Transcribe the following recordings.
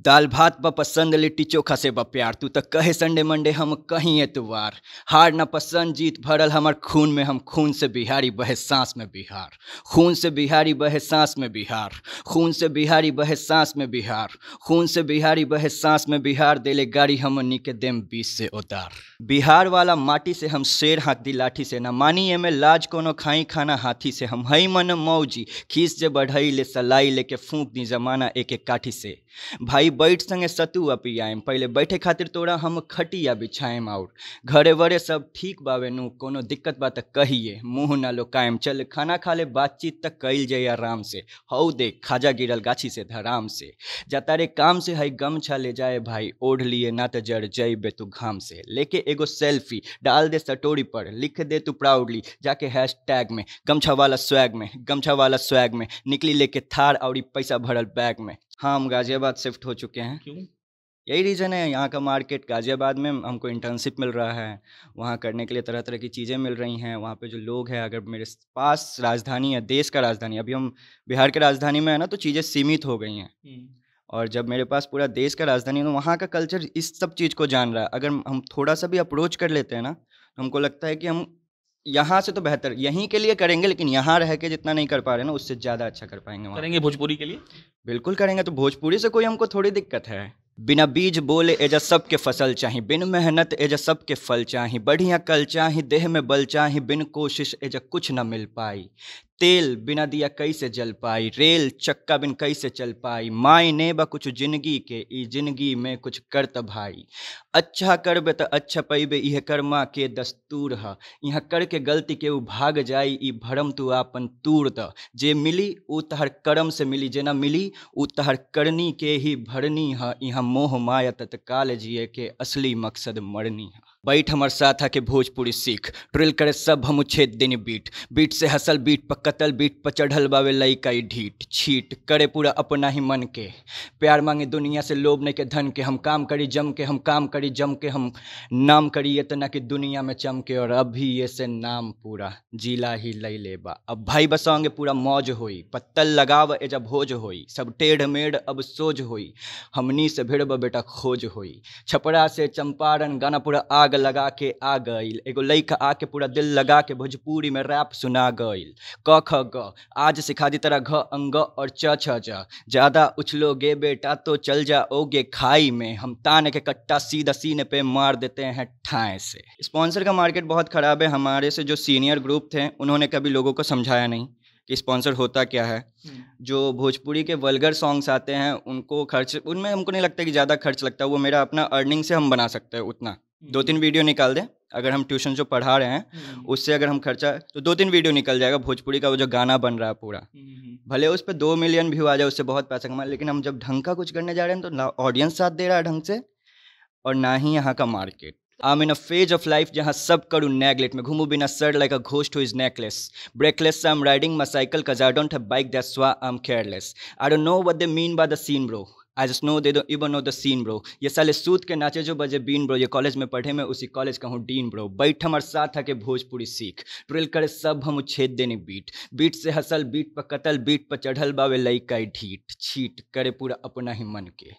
दाल भात ब पसंद लिट्टी चोखा से ब प्यार तू तो कहे संडे मंडे हम कहीं एतवार हार न पसंद जीत भरल हमार खून में हम खून से बिहारी बहे सांस में बिहार खून से बिहारी बहे सांस में बिहार खून से बिहारी बहे सांस में बिहार खून से बिहारी बहे सांस में बिहार दिले गाड़ी नी के देम बीस से उतार बिहार वाला माटी से हम शेर हाथ दी लाठी से न मानी एमे लाज कोनो खाई खाना हाथी से हम हई मन मऊजी खीस जे बढ़ई ले सलाई लेके फूंक दी जमाना एक एक काठी से भाई भाई बैठ संगे सतुआ पियाएम पहले बैठे खातिर तोरा हम खटिया बिछाएम और घरे वरे सब ठीक बावे नु कोनो दिक्कत बात कहिए मुंह ना लुकाएम चल खाना खा ले बातचीत तक कैल जाए आराम से हौ देख खाजा गिरल गाछी से धराम से तारे काम से हई गम छा ले जाए भाई ओढ़ लिए ना तो जड़ जइबे तू घाम से लेके एगो सेल्फी डाल दे सटोरी पर लिख दे तू प्राउडली जाके हैश टैग में गमछा वाला स्वैग में गमछा वाला स्वैग में निकली लेके थार और पैसा भरल बैग में हाँ हम गाज़ियाबाद शिफ्ट हो चुके हैं क्यों यही रीज़न है यहाँ का मार्केट गाज़ियाबाद में हमको इंटर्नशिप मिल रहा है वहाँ करने के लिए तरह तरह की चीज़ें मिल रही हैं वहाँ पे जो लोग हैं अगर मेरे पास राजधानी है देश का राजधानी अभी हम बिहार के राजधानी में है ना तो चीज़ें सीमित हो गई हैं और जब मेरे पास पूरा देश का राजधानी है तो वहाँ का कल्चर इस सब चीज़ को जान रहा है अगर हम थोड़ा सा भी अप्रोच कर लेते हैं ना तो हमको लगता है कि हम यहाँ से तो बेहतर यहीं के लिए करेंगे लेकिन यहाँ रह के जितना नहीं कर पा रहे ना उससे ज़्यादा अच्छा कर पाएंगे वहाँ करेंगे भोजपुरी के लिए बिल्कुल करेंगे तो भोजपुरी से कोई हमको थोड़ी दिक्कत है बिना बीज बोले एजा सब के फसल चाहे बिन मेहनत एजा सब के फल चाही बढ़िया कल चाही देह में बल चाही बिन कोशिश एजा कुछ न मिल पाई तेल बिना दिया कई से जल पाई रेल चक्का बिन कई से चल पाई माई ने बा कुछ जिंदगी के ई जिंदगी में कुछ कर त भाई अच्छा करबे तो अच्छा पैबे यह कर्मा के दस्तूर ह यहाँ करके गलती के उ भाग जाई ई भरम तू आपन तूर द जे मिली उ तहर कर्म से मिली जेना मिली उ तहर करनी के ही भरनी ह यहाँ मोह माया तत्काल जिए के असली मकसद मरनी है बैठ हमार साथ के भोजपुरी सीख ट्रिल करे सब हम छेद दिन बीट बीट से हसल बीट पर कतल बीट पर चढ़ल बावे लई ढीट छीट करे पूरा अपना ही मन के प्यार मांगे दुनिया से लोभ नहीं के धन के हम काम करी जम के हम काम करी जम के हम नाम करी इतना कि दुनिया में चमके और अभी ये से नाम पूरा जिला ही लई ले बा अब भाई बसाओगे पूरा मौज होई पत्तल लगाव एजा भोज होई सब टेढ़ मेढ़ अब सोज होई हमनी से भिड़ब बेटा खोज होई छपरा से चंपारण गाना पूरा आग आग लगा के आ गई एगो लइका आके पूरा दिल लगा के भोजपुरी में रैप सुना गई क ख ग आज सिखा दी तरह घ अंग और च छ ज़्यादा उछलोगे बेटा तो चल जाओगे खाई में हम तान के कट्टा सीधा सीने पे मार देते हैं ठाए से स्पॉन्सर का मार्केट बहुत ख़राब है हमारे से जो सीनियर ग्रुप थे उन्होंने कभी लोगों को समझाया नहीं कि स्पॉन्सर होता क्या है हम्म। जो भोजपुरी के वलगर सॉन्ग्स आते हैं उनको खर्च उनमें हमको नहीं लगता कि ज़्यादा खर्च लगता है वो मेरा अपना अर्निंग से हम बना सकते हैं उतना हम्म। दो तीन वीडियो निकाल दें अगर हम ट्यूशन जो पढ़ा रहे हैं हम्म। उससे अगर हम खर्चा तो दो तीन वीडियो निकल जाएगा भोजपुरी का वो जो गाना बन रहा है पूरा भले उस पर दो मिलियन व्यू आ जाए उससे बहुत पैसा कमा लेकिन हम जब ढंग का कुछ करने जा रहे हैं तो ना ऑडियंस साथ दे रहा है ढंग से और ना ही यहाँ का market I'm in a phase of life jahan sab karu naglet. Main ghumu bina sir like a ghost who is necklace. Breathless, I'm riding my cycle cause I don't have bike. That's why I'm careless. I don't know what they mean by the scene, bro. I just know they दो even know the scene bro ये साले सूत के नाचे जो बजे been bro ये college में पढ़े मैं उसी कॉलेज का हूँ डीन ब्रो बैठ हमार साथ है के भोजपुरी सीख ट्रिल करे सब हम छेद देने बीट बीट से हसल बीट पर कतल बीट पर चढ़ल बावे लई का ढीट छीट करे पूरा अपना ही मन के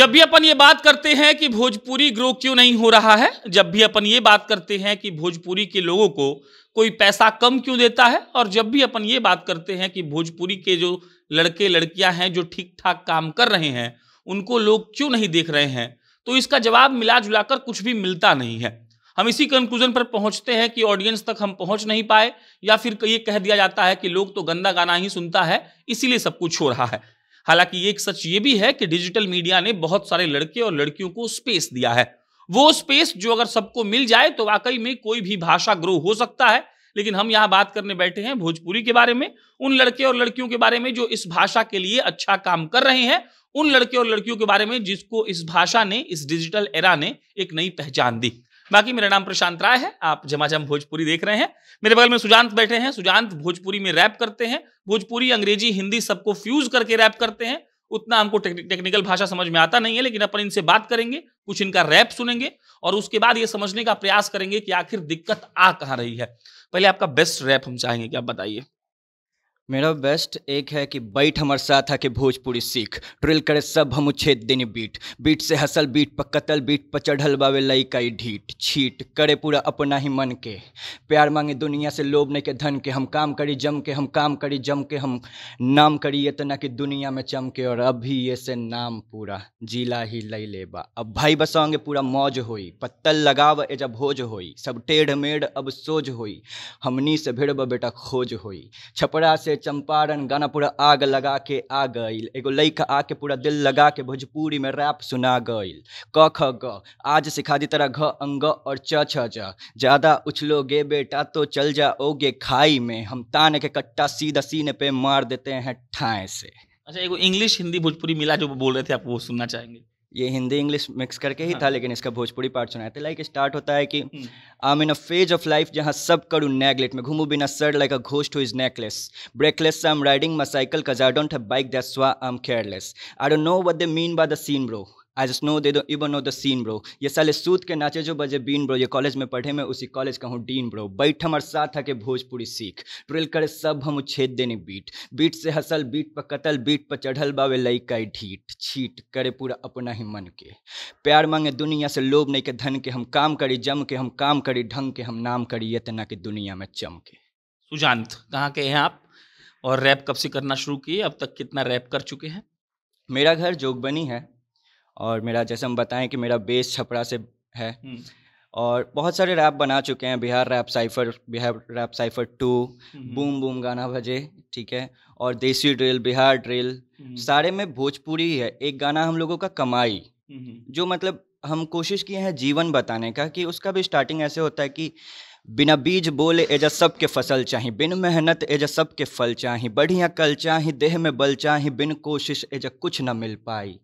जब भी अपन ये बात करते हैं कि भोजपुरी ग्रो क्यों नहीं हो रहा है जब भी अपन ये बात करते हैं कि भोजपुरी के लोगों को कोई पैसा कम क्यों देता है और जब भी अपन ये बात करते हैं कि भोजपुरी के जो लड़के लड़कियां हैं जो ठीक ठाक काम कर रहे हैं उनको लोग क्यों नहीं देख रहे हैं तो इसका जवाब मिला कर कुछ भी मिलता नहीं है हम इसी कंक्लूजन पर पहुंचते हैं कि ऑडियंस तक हम पहुंच नहीं पाए या फिर ये कह दिया जाता है कि लोग तो गंदा गाना ही सुनता है इसीलिए सब कुछ हो रहा है हालांकि एक सच ये भी है कि डिजिटल मीडिया ने बहुत सारे लड़के और लड़कियों को स्पेस दिया है वो स्पेस जो अगर सबको मिल जाए तो वाकई में कोई भी भाषा ग्रो हो सकता है लेकिन हम यहाँ बात करने बैठे हैं भोजपुरी के बारे में उन लड़के और लड़कियों के बारे में जो इस भाषा के लिए अच्छा काम कर रहे हैं उन लड़के और लड़कियों के बारे में जिसको इस भाषा ने इस डिजिटल एरा ने एक नई पहचान दी बाकी मेरा नाम प्रशांत राय है आप जमाझम भोजपुरी देख रहे हैं मेरे बगल में सुजांत बैठे हैं सुजांत भोजपुरी में रैप करते हैं भोजपुरी अंग्रेजी हिंदी सबको फ्यूज करके रैप करते हैं उतना हमको टेक्निकल भाषा समझ में आता नहीं है लेकिन अपन इनसे बात करेंगे कुछ इनका रैप सुनेंगे और उसके बाद ये समझने का प्रयास करेंगे कि आखिर दिक्कत आ कहाँ रही है पहले आपका बेस्ट रैप हम चाहेंगे कि आप बताइए मेरा बेस्ट एक है कि बैठ हमारे साथ कि भोजपुरी सीख ट्रिल करे सब हम छेद देने बीट बीट से हसल बीट पर कतल बीट पर चढ़ल बावे लई का ढीट छीट करे पूरा अपना ही मन के प्यार मांगे दुनिया से लोभ नहीं के धन के हम काम करी जम के हम काम करी जम के हम नाम करी इतना तो कि दुनिया में चमके और अभी ये से नाम पूरा जिला ही लई लेबा अब भाई बसाओगे पूरा मौज होई पत्तल लगाव एजा भोज होई सब टेढ़ मेढ़ अब सोज होई हमनी से भिड़ब बेटा खोज होई छपरा से चंपारण गाना पूरा आग लगा के आ गई एगो लइका आके पूरा दिल लगा के भोजपुरी में रैप सुना गई क ख ग आज सिखा दी तरह घ अंग और च छ ज़्यादा उछलोगे बेटा तो चल जाओगे खाई में हम तान के कट्टा सीधा सीने पे मार देते हैं ठाए से अच्छा एगो इंग्लिश हिंदी भोजपुरी मिला जो बोल रहे थे आप वो सुनना चाहेंगे ये हिंदी इंग्लिश मिक्स करके ही हाँ। था लेकिन इसका भोजपुरी पार्ट सुनाया था तो लाइक स्टार्ट होता है कि I am in a phase of life जहाँ सब करूँ नेगलेट में घूमू बिना सर like a ghost who is neckless brakeless I am riding my cycle cuz I don't have bike that's why I am careless I don't know what they mean by the scene bro I just know they don't even know the scene, bro. ये साले सूत के नाचे जो बजे been bro ये college में पढ़े मैं उसी कॉलेज का हूँ डीन ब्रो बैठ हमार साथ है आके भोजपुरी सीख ट्रिल करे सब हम छेद देने बीट बीट से हसल बीट पर कतल बीट पर चढ़ल बावे लई का ढीट छीट करे पूरा अपना ही मन के प्यार मांगे दुनिया से लोभ नहीं के धन के हम काम करी जम के हम काम करी ढंग के हम नाम करी इतना तो कि दुनिया में चम के सुजांत कहाँ के हैं आप और रैप कब से करना शुरू किए अब तक कितना रैप कर चुके हैं मेरा घर जोगबनी है और मेरा जैसे हम बताएं कि मेरा बेस छपरा से है हम्म। और बहुत सारे रैप बना चुके हैं Bihar rap cypher Bihar rap cypher two boom boom गाना बजे ठीक है और देसी ड्रिल बिहार ड्रिल हम्म। सारे में भोजपुरी है एक गाना हम लोगों का कमाई हम्म। जो मतलब हम कोशिश किए हैं जीवन बताने का कि उसका भी स्टार्टिंग ऐसे होता है कि बिना बीज बोले एजा सब के फसल चाही बिन मेहनत एजा सब के फल चाही बढ़िया कल चाही देह में बल चाही बिन कोशिश एजा कुछ न मिल पाई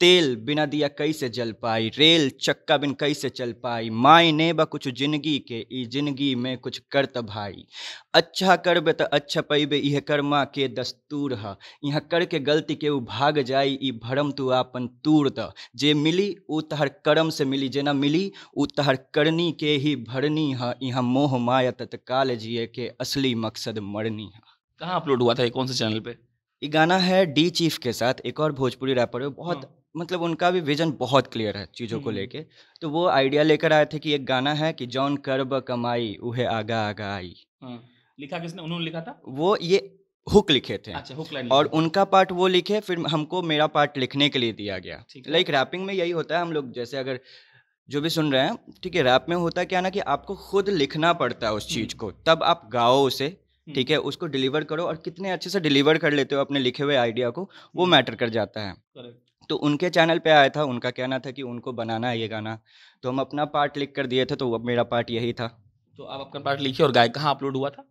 तेल बिना दिया कैसे जल पाई रेल चक्का बिन कैसे चल पाई माय ने बा कुछ जिंदगी के ई जिंदगी में कुछ करत भाई अच्छा करबे तो अच्छा पैबे यह कर्मा के दस्तूर ह यहाँ करके गलती के उ भाग जाई ई भरम तू आपन तूर द जे मिली उ तहर कर्म से मिली जेना मिली उ तहर करनी के ही भरनी ह यहाँ था मोह माया तत्काल जिए के असली मकसद मरनी है कहाँ अपलोड हुआ था ये कौन से चैनल पे ये गाना है डी चीफ के साथ एक और भोजपुरी रैपर है बहुत हाँ। मतलब उनका भी विजन बहुत क्लियर है चीज़ों को हम्म। लेके तो वो आइडिया लेकर आए थे कि एक गाना है कि जॉन करब कमाई उहे आगा आगा आई हाँ। लिखा किसने उन्होंने लिखा था वो ये हुक लिखे थे अच्छा, हुक लिखे और उनका पार्ट वो लिखे फिर हमको मेरा पार्ट लिखने के लिए दिया गया लाइक रैपिंग में यही होता है हम लोग जैसे अगर जो भी सुन रहे हैं ठीक है रैप में होता क्या ना कि आपको खुद लिखना पड़ता है उस हम्म। चीज़ को तब आप गाओ उसे हम्म। ठीक है उसको डिलीवर करो और कितने अच्छे से डिलीवर कर लेते हो अपने लिखे हुए आइडिया को वो मैटर हम्म। कर जाता है तो उनके चैनल पे आया था उनका कहना था कि उनको बनाना है ये गाना तो हम अपना पार्ट लिख कर दिए थे तो अब मेरा पार्ट यही था तो आप अपना पार्ट लिखिए और गाय कहाँ अपलोड हुआ था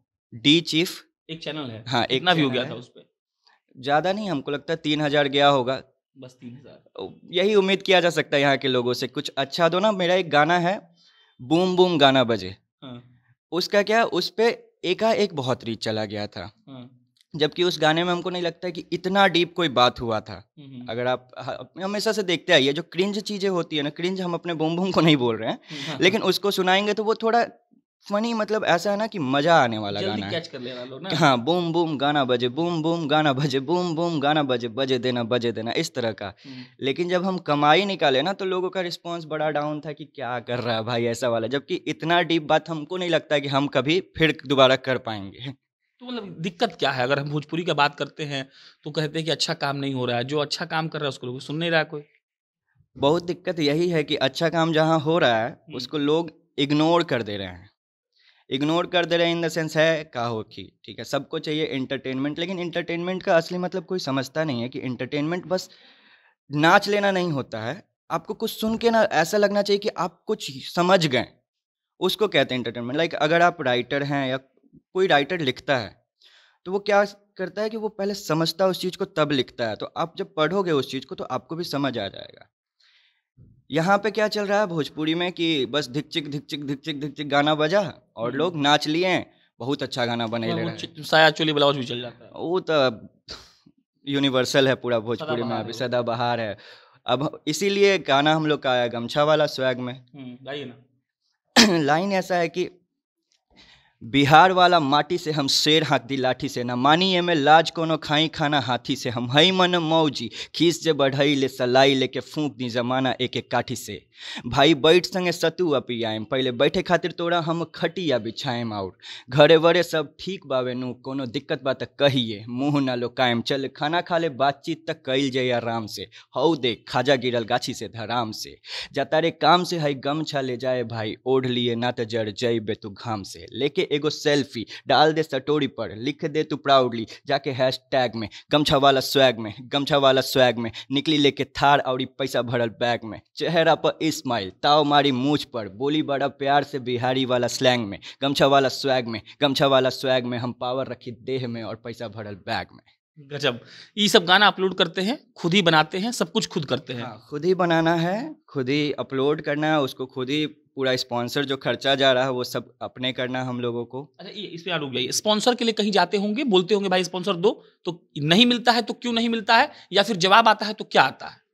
डी चीफ एक चैनल है हाँ एक व्यू गया था उस पर ज़्यादा नहीं हमको लगता है तीन हज़ार गया होगा बस तीन हज़ार यही उम्मीद किया जा सकता है यहाँ के लोगों से कुछ अच्छा दो ना मेरा एक गाना है बूम बूम गाना बजे हाँ। उसका क्या उस पर एकाएक बहुत रीच चला गया था हाँ। जबकि उस गाने में हमको नहीं लगता कि इतना डीप कोई बात हुआ था हम्म, हम्म। अगर आप हाँ, हमेशा से देखते आइए जो क्रिंज चीज़ें होती है ना क्रिंज हम अपने बूम बूम को नहीं बोल रहे हैं हाँ। लेकिन उसको सुनाएंगे तो वो थोड़ा फनी मतलब ऐसा है ना कि मजा आने वाला गाना है कैच कर लेना ना हाँ बूम बूम गाना बजे बूम बूम गाना बजे बूम बूम गाना बजे बजे देना बजे देना इस तरह का हम्म। लेकिन जब हम कमाई निकाले ना तो लोगों का रिस्पॉन्स बड़ा डाउन था कि क्या कर रहा है भाई ऐसा वाला जबकि इतना डीप बात हमको नहीं लगता कि हम कभी फिर दोबारा कर पाएंगे तो मतलब दिक्कत क्या है अगर हम भोजपुरी का बात करते हैं तो कहते हैं कि अच्छा काम नहीं हो रहा है जो अच्छा काम कर रहा है उसको लोग सुन नहीं रहा कोई बहुत दिक्कत यही है कि अच्छा काम जहाँ हो रहा है हम्म। उसको लोग इग्नोर कर दे रहे हैं इग्नोर कर दे रहे हैं इन द सेंस है का हो कि ठीक है सबको चाहिए इंटरटेनमेंट लेकिन इंटरटेनमेंट का असली मतलब कोई समझता नहीं है कि इंटरटेनमेंट बस नाच लेना नहीं होता है आपको कुछ सुन के ना ऐसा लगना चाहिए कि आप कुछ समझ गए उसको कहते हैं इंटरटेनमेंट लाइक अगर आप राइटर हैं या कोई राइटर लिखता है तो वो क्या करता है कि वो पहले समझता है उस चीज़ को तब लिखता है तो आप जब पढ़ोगे उस चीज़ को तो आपको भी समझ आ जाएगा यहाँ पे क्या चल रहा है भोजपुरी में कि बस धिकचिक धिकचिक धिकचिक धिकचिक गाना बजा और हम्म। लोग नाच लिए बहुत अच्छा गाना बने ले हाँ, साया चोली ब्लाउज भी चल जाता है वो तो यूनिवर्सल है पूरा भोजपुरी में अभी सदाबहार है अब इसीलिए गाना हम लोग का आया गमछा वाला स्वैग में हम्म, लाइन ऐसा है कि बिहार वाला माटी से हम शेर हाथ दी लाठी से न मानी में लाज कोनो खाई खाना हाथी से हम हई मन मौजी खीस जे बढ़ई ले सलाई लेके फूंक दी जमाना एक एक काठी से भाई बैठ संगे सतुआ पियाएम पहले बैठे खातिर तोड़ा हम खटिया बिछाएम और घरे वरे सब ठीक बावे नू कोनो दिक्कत बा तक कहिए न ना कायम चल खाना खा ले बातचीत तक कैल जाए आराम से हौ देख खाजा गिरल गाछी से धराम से जतारे काम से हई गमछा ले जाए भाई ओढ़ लिए ना तो जड़ बे तू घाम से लेके एगो सेल्फी डाल दे सटोरी पर लिख दे तू प्राउडली जाके हैश टैग में गमछा वाला स्वैग में गमछा वाला स्वैग में निकली लेके थार और पैसा भरल बैग में चेहरा पर स्माइल ताव मारी मूछ पर बोली बड़ा प्यार से बिहारी वाला स्लैंग में गमछा वाला स्वैग में गमछा वाला स्वैग में हम पावर रखी देह में और पैसा भरल बैग में गजब ये सब गाना अपलोड करते हैं खुद ही बनाते हैं सब कुछ खुद करते हैं हाँ, खुद ही बनाना है खुद ही अपलोड करना है उसको खुद ही पूरा स्पॉन्सर जो खर्चा जा रहा है वो सब अपने करना हम लोगों को अच्छा इस पे रुक जाइए स्पॉन्सर के लिए कहीं जाते होंगे बोलते होंगे भाई स्पॉन्सर दो तो नहीं मिलता है तो क्यों नहीं मिलता है या फिर जवाब आता है तो क्या आता है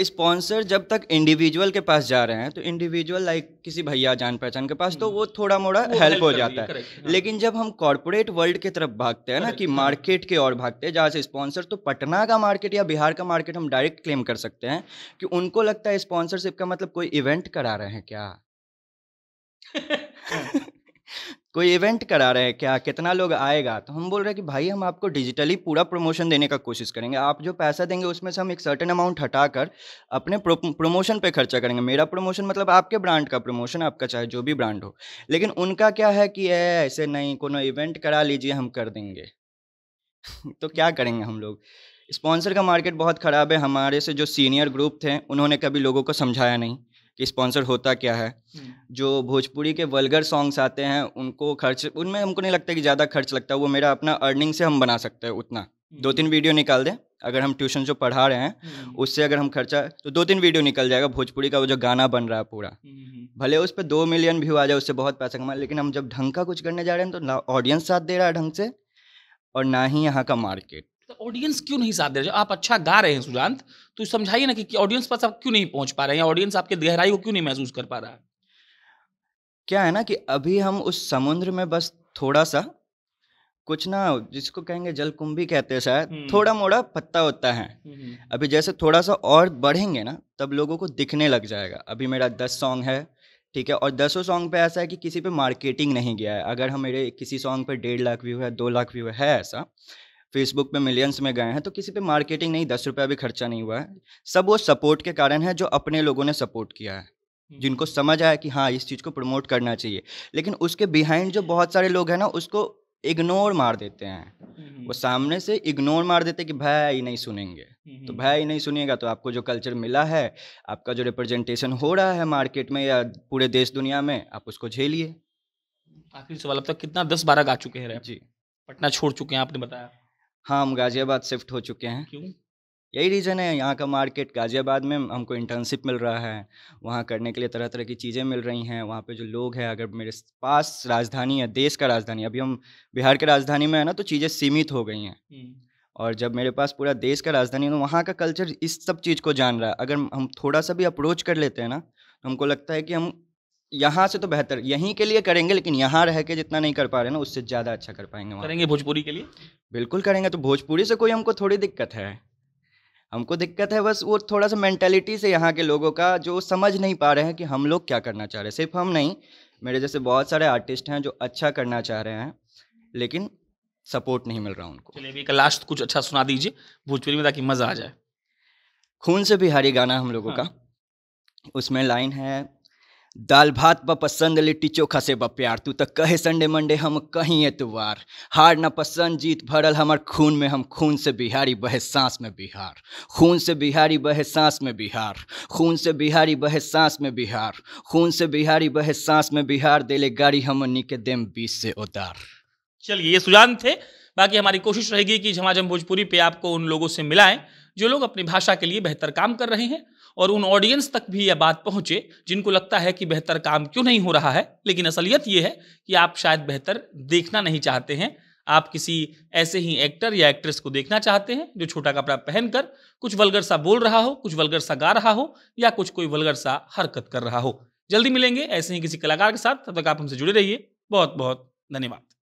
स्पॉन्सर जब तक इंडिविजुअल के पास जा रहे हैं तो इंडिविजुअल लाइक किसी भैया जान पहचान के पास तो हम्म। वो थोड़ा मोड़ा हेल्प हो जाता है हाँ। लेकिन जब हम कॉरपोरेट वर्ल्ड की तरफ भागते हैं ना कि मार्केट हाँ। के और भागते हैं जहाँ से स्पॉन्सर तो पटना का मार्केट या बिहार का मार्केट हम डायरेक्ट क्लेम कर सकते हैं कि उनको लगता है स्पॉन्सरशिप का मतलब कोई इवेंट करा रहे हैं क्या हाँ। कोई इवेंट करा रहे हैं क्या कितना लोग आएगा तो हम बोल रहे हैं कि भाई हम आपको डिजिटली पूरा प्रमोशन देने का कोशिश करेंगे आप जो पैसा देंगे उसमें से हम एक सर्टेन अमाउंट हटाकर अपने प्रो, प्रमोशन पे खर्चा करेंगे मेरा प्रमोशन मतलब आपके ब्रांड का प्रमोशन आपका चाहे जो भी ब्रांड हो लेकिन उनका क्या है कि ऐसे नहीं कोनो इवेंट करा लीजिए हम कर देंगे तो क्या करेंगे हम लोग स्पॉन्सर का मार्केट बहुत ख़राब है हमारे से जो सीनियर ग्रुप थे उन्होंने कभी लोगों को समझाया नहीं कि स्पॉन्सर होता क्या है हम्म। जो भोजपुरी के वलगर सॉन्ग्स आते हैं उनको खर्च उनमें हमको नहीं लगता कि ज़्यादा खर्च लगता है वो मेरा अपना अर्निंग से हम बना सकते हैं उतना दो हम्म। तीन वीडियो निकाल दें अगर हम ट्यूशन जो पढ़ा रहे हैं हम्म। उससे अगर हम खर्चा तो दो तीन वीडियो निकल जाएगा भोजपुरी का वो जो गाना बन रहा है पूरा भले उस पर दो मिलियन व्यू आ जाए उससे बहुत पैसा कमा लेकिन हम जब ढंग का कुछ करने जा रहे हैं तो ना ऑडियंस साथ दे रहा है ढंग से और ना ही यहाँ का मार्केट तो ऑडियंस क्यों नहीं साथ दे रहे आप अच्छा गा रहे हैं सुजांत तो समझाइए ना कि ऑडियंस पास आप क्यों नहीं पहुंच पा रहे हैं ऑडियंस आपके गहराई को क्यों नहीं महसूस कर पा रहा है क्या है ना कि अभी हम उस समुद्र में बस थोड़ा सा कुछ ना जिसको कहेंगे जलकुंभी कहते हैं शायद हम्म। थोड़ा मोड़ा पत्ता होता है हम्म, हम्म। अभी जैसे थोड़ा सा और बढ़ेंगे ना तब लोगों को दिखने लग जाएगा अभी मेरा दस सॉन्ग है ठीक है और दसों सॉन्ग पे ऐसा है कि किसी पे मार्केटिंग नहीं गया है अगर हमारे किसी सॉन्ग पे डेढ़ लाख व्यू है दो लाख व्यू है ऐसा फेसबुक पे मिलियंस में गए हैं तो किसी पे मार्केटिंग नहीं दस रुपया भी खर्चा नहीं हुआ है सब वो सपोर्ट के कारण है जो अपने लोगों ने सपोर्ट किया है हम्म। जिनको समझ आया कि हाँ इस चीज़ को प्रमोट करना चाहिए लेकिन उसके बिहाइंड जो बहुत सारे लोग हैं ना उसको इग्नोर मार देते हैं हम्म। वो सामने से इग्नोर मार देते कि भाई नहीं सुनेंगे हम्म। तो भाई नहीं सुनिएगा तो आपको जो कल्चर मिला है आपका जो रिप्रेजेंटेशन हो रहा है मार्केट में या पूरे देश दुनिया में आप उसको झेलिए आखिरी सवाल अब तक कितना दस बारह गा चुके हैं जी पटना छोड़ चुके हैं आपने बताया हाँ हम गाज़ियाबाद शिफ्ट हो चुके हैं क्यों यही रीज़न है यहाँ का मार्केट गाज़ियाबाद में हमको इंटर्नशिप मिल रहा है वहाँ करने के लिए तरह तरह की चीज़ें मिल रही हैं वहाँ पे जो लोग हैं अगर मेरे पास राजधानी है देश का राजधानी अभी हम बिहार के राजधानी में है ना तो चीज़ें सीमित हो गई हैं और जब मेरे पास पूरा देश का राजधानी है तो वहाँ का कल्चर इस सब चीज़ को जान रहा है अगर हम थोड़ा सा भी अप्रोच कर लेते हैं ना तो हमको लगता है कि हम यहाँ से तो बेहतर यहीं के लिए करेंगे लेकिन यहाँ रह के जितना नहीं कर पा रहे ना उससे ज़्यादा अच्छा कर पाएंगे करेंगे भोजपुरी के लिए बिल्कुल करेंगे तो भोजपुरी से कोई हमको थोड़ी दिक्कत है हमको दिक्कत है बस वो थोड़ा सा मेंटेलिटी से यहाँ के लोगों का जो समझ नहीं पा रहे हैं कि हम लोग क्या करना चाह रहे हैं सिर्फ हम नहीं मेरे जैसे बहुत सारे आर्टिस्ट हैं जो अच्छा करना चाह रहे हैं लेकिन सपोर्ट नहीं मिल रहा उनको एक लास्ट कुछ अच्छा सुना दीजिए भोजपुरी में ताकि मज़ा आ जाए खून से बिहारी गाना हम लोगों हाँ। का उसमें लाइन है दाल भात ब पसंद लिट्टी चोखा से ब प्यार तू तो कहे संडे मंडे हम कहीं एतवार हार ना पसंद जीत भरल हमार खून में हम खून से बिहारी बहे सांस में बिहार खून से बिहारी बहे सांस में बिहार खून से बिहारी बहे सांस में बिहार खून से बिहारी बहे सांस में बिहार दिले गाड़ी नी के देम बीस से उतार चलिए ये सुजान थे बाकी हमारी कोशिश रहेगी कि झमाझम भोजपुरी पे आपको उन लोगों से मिलाएं जो लोग अपनी भाषा के लिए बेहतर काम कर रहे हैं और उन ऑडियंस तक भी यह बात पहुंचे जिनको लगता है कि बेहतर काम क्यों नहीं हो रहा है लेकिन असलियत ये है कि आप शायद बेहतर देखना नहीं चाहते हैं आप किसी ऐसे ही एक्टर या एक्ट्रेस को देखना चाहते हैं जो छोटा कपड़ा पहनकर कुछ वलगर सा बोल रहा हो कुछ वलगर सा गा रहा हो या कुछ कोई वलगर सा हरकत कर रहा हो जल्दी मिलेंगे ऐसे ही किसी कलाकार के साथ तब तक आप हमसे जुड़े रहिए बहुत बहुत धन्यवाद